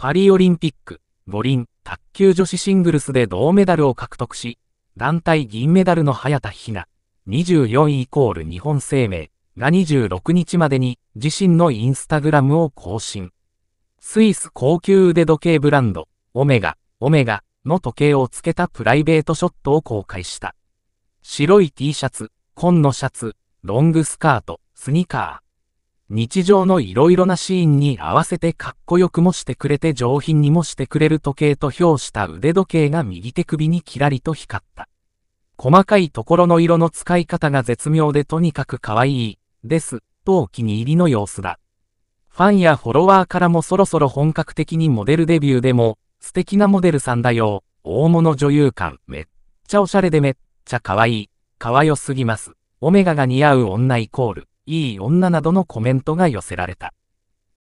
パリオリンピック、五輪、卓球女子シングルスで銅メダルを獲得し、団体銀メダルの早田ひな、24位イコール日本生命が26日までに自身のインスタグラムを更新。スイス高級腕時計ブランド、オメガ、オメガの時計をつけたプライベートショットを公開した。白い T シャツ、紺のシャツ、ロングスカート、スニーカー。日常のいろいろなシーンに合わせてかっこよくもしてくれて上品にもしてくれる時計と評した腕時計が右手首にキラリと光った。細かいところの色の使い方が絶妙でとにかく可愛い、です、とお気に入りの様子だ。ファンやフォロワーからもそろそろ本格的にモデルデビューでも、素敵なモデルさんだよ、大物女優感、めっちゃおしゃれでめっちゃ可愛い、可愛よすぎます。オメガが似合う女イコール。いい女などのコメントが寄せられた。